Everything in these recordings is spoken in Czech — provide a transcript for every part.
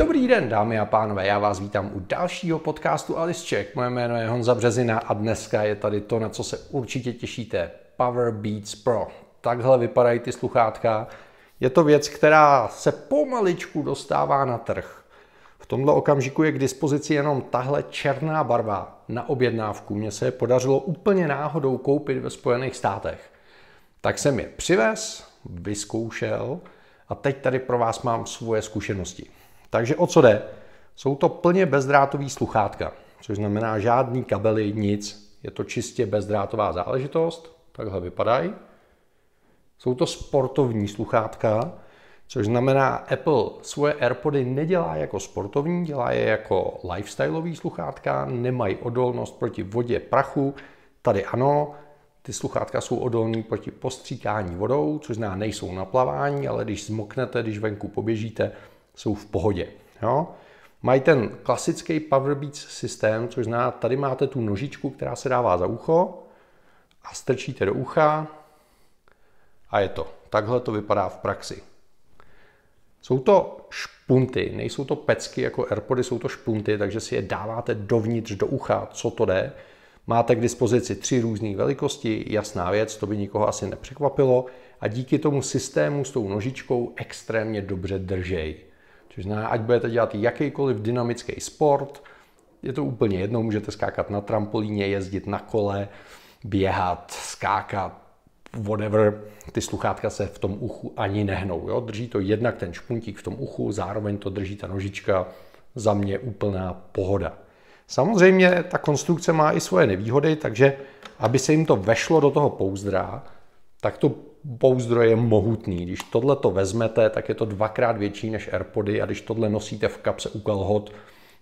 Dobrý den, dámy a pánové, já vás vítám u dalšího podcastu Alice Check. Moje jméno je Honza Březina a dneska je tady to, na co se určitě těšíte. Power Beats Pro. Takhle vypadají ty sluchátka. Je to věc, která se pomaličku dostává na trh. V tomto okamžiku je k dispozici jenom tahle černá barva na objednávku. Mně se je podařilo úplně náhodou koupit ve Spojených státech. Tak jsem je přivez, vyzkoušel a teď tady pro vás mám svoje zkušenosti. Takže o co jde? Jsou to plně bezdrátový sluchátka, což znamená žádný kabely, nic. Je to čistě bezdrátová záležitost, takhle vypadají. Jsou to sportovní sluchátka, což znamená, Apple svoje AirPody nedělá jako sportovní, dělá je jako lifestyleový sluchátka, nemají odolnost proti vodě, prachu, tady ano, ty sluchátka jsou odolní proti postříkání vodou, což znamená, nejsou na plavání, ale když zmoknete, když venku poběžíte, jsou v pohodě. Jo? Mají ten klasický Power Beats systém, což zná, tady máte tu nožičku, která se dává za ucho a strčíte do ucha a je to. Takhle to vypadá v praxi. Jsou to špunty, nejsou to pecky jako Airpody, jsou to špunty, takže si je dáváte dovnitř do ucha, co to jde. Máte k dispozici tři různé velikosti, jasná věc, to by nikoho asi nepřekvapilo a díky tomu systému s tou nožičkou extrémně dobře držejí. Což znamená, ať budete dělat jakýkoliv dynamický sport, je to úplně jedno, můžete skákat na trampolíně, jezdit na kole, běhat, skákat, whatever, ty sluchátka se v tom uchu ani nehnou. Jo? Drží to jednak ten špuntík v tom uchu, zároveň to drží ta nožička, za mě úplná pohoda. Samozřejmě ta konstrukce má i svoje nevýhody, takže aby se jim to vešlo do toho pouzdra, tak to pouzdro je mohutný. Když tohle to vezmete, tak je to dvakrát větší než AirPody a když tohle nosíte v kapse u kalhot,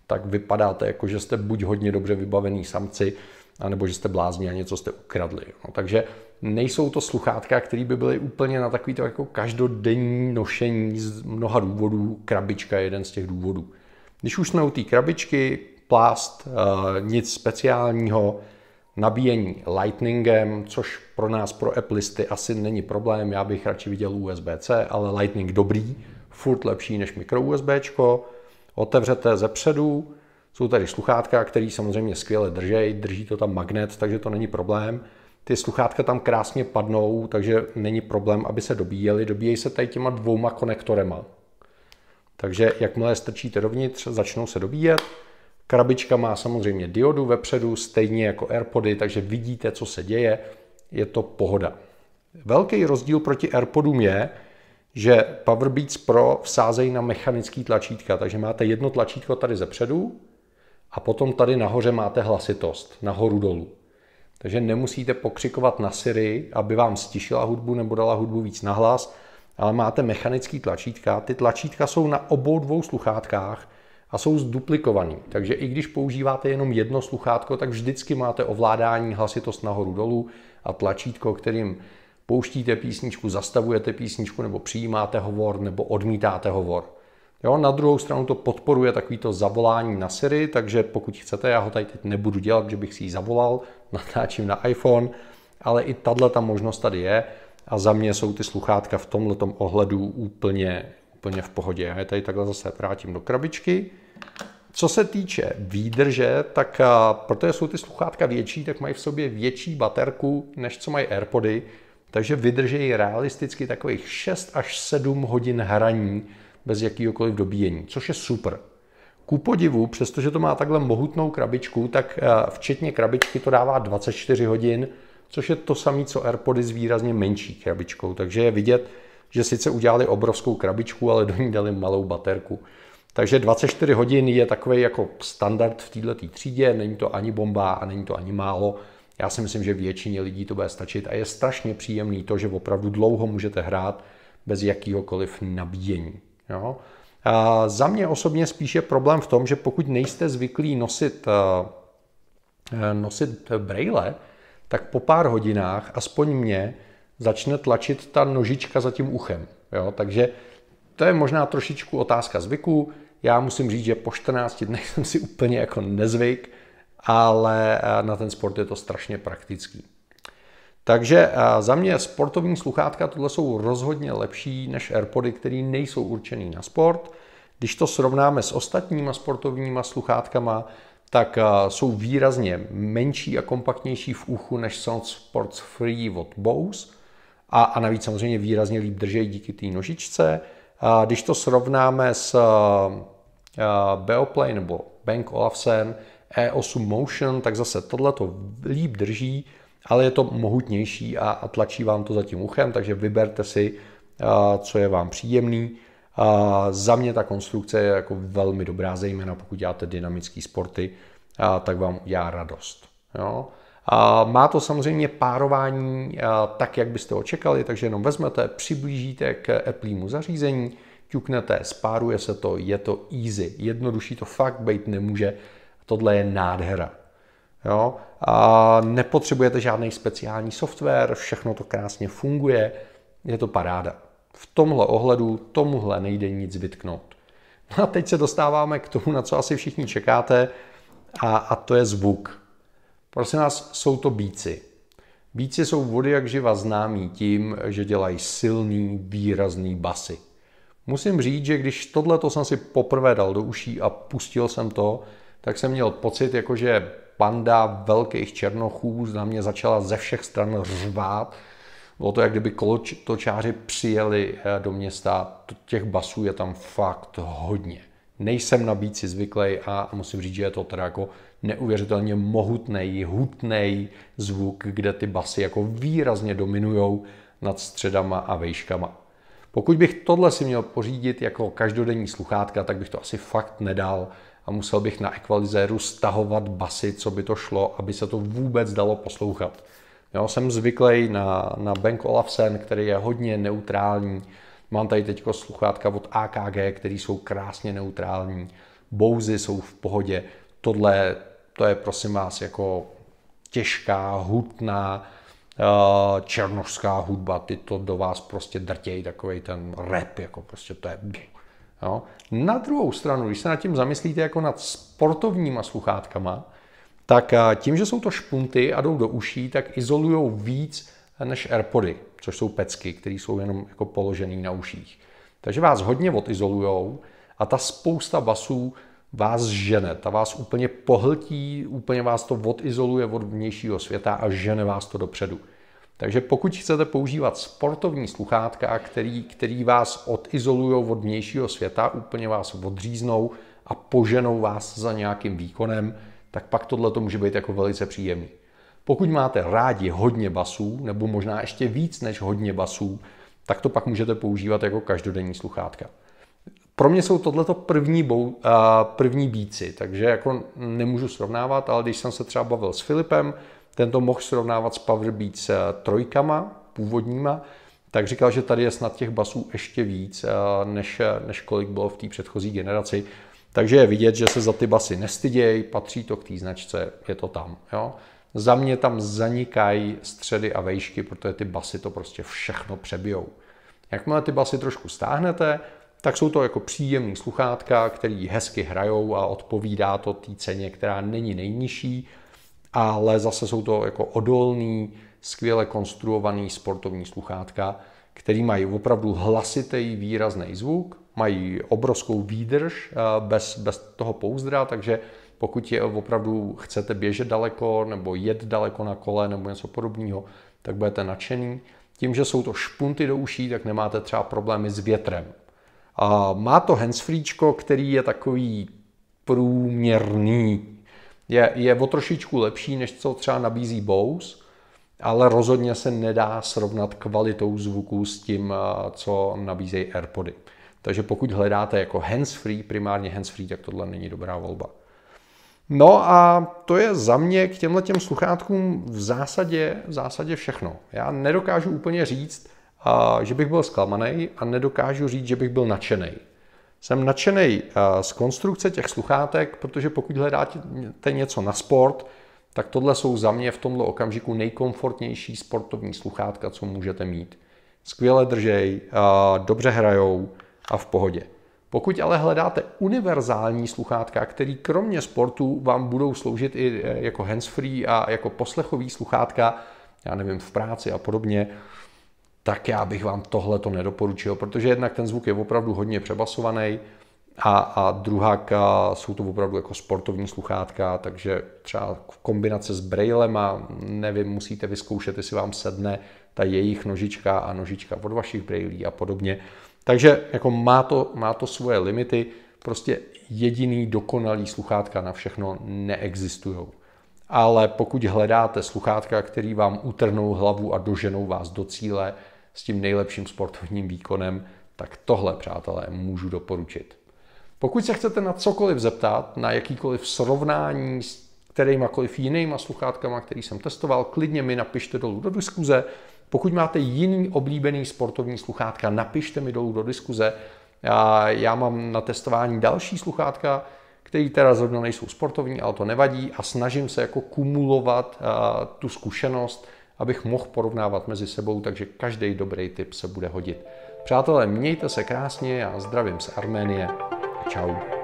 tak vypadáte jako, že jste buď hodně dobře vybavený samci, anebo že jste blázni a něco jste ukradli. No, takže nejsou to sluchátka, které by byly úplně na takový to jako každodenní nošení z mnoha důvodů. Krabička je jeden z těch důvodů. Když už jsme u té krabičky, plást, eh, nic speciálního, nabíjení Lightningem, což pro nás, pro Applisty, asi není problém. Já bych radši viděl USB-C, ale Lightning dobrý, furt lepší než mikro USB. Otevřete ze předu, jsou tady sluchátka, které samozřejmě skvěle držej, drží to tam magnet, takže to není problém. Ty sluchátka tam krásně padnou, takže není problém, aby se dobíjely. Dobíjej se tady těma dvouma konektorema. Takže jakmile strčíte dovnitř, začnou se dobíjet. Krabička má samozřejmě diodu vepředu, stejně jako AirPody, takže vidíte, co se děje. Je to pohoda. Velký rozdíl proti AirPodům je, že Powerbeats Pro vsázejí na mechanický tlačítka, takže máte jedno tlačítko tady zepředu a potom tady nahoře máte hlasitost, nahoru dolů. Takže nemusíte pokřikovat na Siri, aby vám stišila hudbu nebo dala hudbu víc na hlas, ale máte mechanický tlačítka. Ty tlačítka jsou na obou dvou sluchátkách, a jsou zduplikovaný. Takže i když používáte jenom jedno sluchátko, tak vždycky máte ovládání hlasitost nahoru dolů a tlačítko, kterým pouštíte písničku, zastavujete písničku nebo přijímáte hovor nebo odmítáte hovor. Jo, na druhou stranu to podporuje takovýto zavolání na Siri, takže pokud chcete, já ho tady teď nebudu dělat, že bych si ji zavolal, natáčím na iPhone, ale i tahle ta možnost tady je a za mě jsou ty sluchátka v tomhle ohledu úplně úplně v pohodě. Já je tady takhle zase vrátím do krabičky. Co se týče výdrže, tak a, protože jsou ty sluchátka větší, tak mají v sobě větší baterku, než co mají AirPody, takže vydrží realisticky takových 6 až 7 hodin hraní bez jakýhokoliv dobíjení, což je super. Ku podivu, přestože to má takhle mohutnou krabičku, tak a, včetně krabičky to dává 24 hodin, což je to samé, co AirPody s výrazně menší krabičkou. Takže je vidět, že sice udělali obrovskou krabičku, ale do ní dali malou baterku. Takže 24 hodin je takový jako standard v této třídě, není to ani bomba a není to ani málo. Já si myslím, že většině lidí to bude stačit a je strašně příjemný to, že opravdu dlouho můžete hrát bez jakýhokoliv nabíjení. Jo? A za mě osobně spíše problém v tom, že pokud nejste zvyklí nosit, eh, eh, nosit braille, tak po pár hodinách, aspoň mě, začne tlačit ta nožička za tím uchem. Jo? Takže to je možná trošičku otázka zvyku. Já musím říct, že po 14 dnech jsem si úplně jako nezvyk, ale eh, na ten sport je to strašně praktický. Takže eh, za mě sportovní sluchátka tohle jsou rozhodně lepší než AirPody, které nejsou určený na sport. Když to srovnáme s ostatníma sportovníma sluchátkama, tak eh, jsou výrazně menší a kompaktnější v uchu než Sound Sports Free od Bose a, a navíc samozřejmě výrazně líp držejí díky té nožičce. A když to srovnáme s eh, Beoplay nebo Bank Olufsen E8 Motion, tak zase tohle to líp drží, ale je to mohutnější a, a tlačí vám to za tím uchem, takže vyberte si, eh, co je vám příjemný. A za mě ta konstrukce je jako velmi dobrá, zejména pokud děláte dynamické sporty, a tak vám já radost. Jo? Má to samozřejmě párování eh, tak, jak byste očekali, takže jenom vezmete, přiblížíte k Applemu zařízení, ťuknete, spáruje se to, je to easy. Jednodušší to fakt být nemůže. Tohle je nádhera. Jo? A nepotřebujete žádný speciální software, všechno to krásně funguje, je to paráda. V tomhle ohledu tomuhle nejde nic vytknout. No a teď se dostáváme k tomu, na co asi všichni čekáte, a, a to je zvuk. Prosím vás, jsou to bíci. Bíci jsou vody jak živa známí tím, že dělají silný, výrazný basy. Musím říct, že když tohleto jsem si poprvé dal do uší a pustil jsem to, tak jsem měl pocit, jakože panda velkých černochů na mě začala ze všech stran řvát. Bylo to, jak kdyby kolotočáři přijeli eh, do města. Těch basů je tam fakt hodně. Nejsem na bíci zvyklý a musím říct, že je to teda jako neuvěřitelně mohutný, hutný zvuk, kde ty basy jako výrazně dominujou nad středama a vejškama. Pokud bych tohle si měl pořídit jako každodenní sluchátka, tak bych to asi fakt nedal a musel bych na ekvalizéru stahovat basy, co by to šlo, aby se to vůbec dalo poslouchat. Já jsem zvyklý na, na Bank Olafsen, který je hodně neutrální. Mám tady teď sluchátka od AKG, které jsou krásně neutrální. Bouzy jsou v pohodě. Tohle to je prosím vás jako těžká, hutná, eh, černošská hudba, ty to do vás prostě drtějí, takový ten rap, jako prostě to je... Jo. Na druhou stranu, když se nad tím zamyslíte jako nad sportovníma sluchátkama, tak eh, tím, že jsou to špunty a jdou do uší, tak izolují víc než Airpody, což jsou pecky, které jsou jenom jako položené na uších. Takže vás hodně odizolují a ta spousta basů vás žene, ta vás úplně pohltí, úplně vás to odizoluje od vnějšího světa a žene vás to dopředu. Takže pokud chcete používat sportovní sluchátka, který, který vás odizolují od vnějšího světa, úplně vás odříznou a poženou vás za nějakým výkonem, tak pak tohle to může být jako velice příjemný. Pokud máte rádi hodně basů, nebo možná ještě víc než hodně basů, tak to pak můžete používat jako každodenní sluchátka pro mě jsou tohleto první, bou, a, první bíci, takže jako nemůžu srovnávat, ale když jsem se třeba bavil s Filipem, ten to mohl srovnávat s Power Beats e, trojkama původníma, tak říkal, že tady je snad těch basů ještě víc, e, než, e, než kolik bylo v té předchozí generaci. Takže je vidět, že se za ty basy nestydějí, patří to k té značce, je to tam. Jo? Za mě tam zanikají středy a vejšky, protože ty basy to prostě všechno přebijou. Jakmile ty basy trošku stáhnete, tak jsou to jako příjemný sluchátka, který hezky hrajou a odpovídá to té ceně, která není nejnižší, ale zase jsou to jako odolný, skvěle konstruovaný sportovní sluchátka, který mají opravdu hlasitý, výrazný zvuk, mají obrovskou výdrž eh, bez, bez toho pouzdra, takže pokud je opravdu chcete běžet daleko nebo jet daleko na kole nebo něco podobného, tak budete nadšený. Tím, že jsou to špunty do uší, tak nemáte třeba problémy s větrem. A má to handsfreečko, který je takový průměrný. Je, je o trošičku lepší, než co třeba nabízí Bose, ale rozhodně se nedá srovnat kvalitou zvuku s tím, eh, co nabízejí AirPody. Takže pokud hledáte jako handsfree, primárně handsfree, tak tohle není dobrá volba. No a to je za mě k těmhle těm sluchátkům v zásadě, v zásadě všechno. Já nedokážu úplně říct, a, že bych byl zklamaný a nedokážu říct, že bych byl nadšený. Jsem nadšený eh, z konstrukce těch sluchátek, protože pokud hledáte něco na sport, tak tohle jsou za mě v tomto okamžiku nejkomfortnější sportovní sluchátka, co můžete mít. Skvěle držej, eh, dobře hrajou a v pohodě. Pokud ale hledáte univerzální sluchátka, které kromě sportu vám budou sloužit i eh, jako handsfree a jako poslechový sluchátka, já nevím, v práci a podobně, tak já bych vám tohle to nedoporučil, protože jednak ten zvuk je opravdu hodně přebasovaný a, a druhá jsou to opravdu jako sportovní sluchátka, takže třeba v kombinace s braillem a nevím, musíte vyzkoušet, jestli vám sedne ta jejich nožička a nožička od vašich brailí a podobně. Takže jako má to, má to svoje limity, prostě jediný dokonalý sluchátka na všechno neexistují. Ale pokud hledáte sluchátka, který vám utrhnou hlavu a doženou vás do cíle, s tím nejlepším sportovním výkonem, tak tohle, přátelé, můžu doporučit. Pokud se chcete na cokoliv zeptat, na jakýkoliv srovnání s kterýmakoliv jinýma sluchátkama, který jsem testoval, klidně mi napište dolů do diskuze. Pokud máte jiný oblíbený sportovní sluchátka, napište mi dolů do diskuze. Já, já mám na testování další sluchátka, který teda zrovna nejsou sportovní, ale to nevadí a snažím se jako kumulovat a, tu zkušenost abych mohl porovnávat mezi sebou, takže každý dobrý tip se bude hodit. Přátelé, mějte se krásně a zdravím z Arménie. Čau.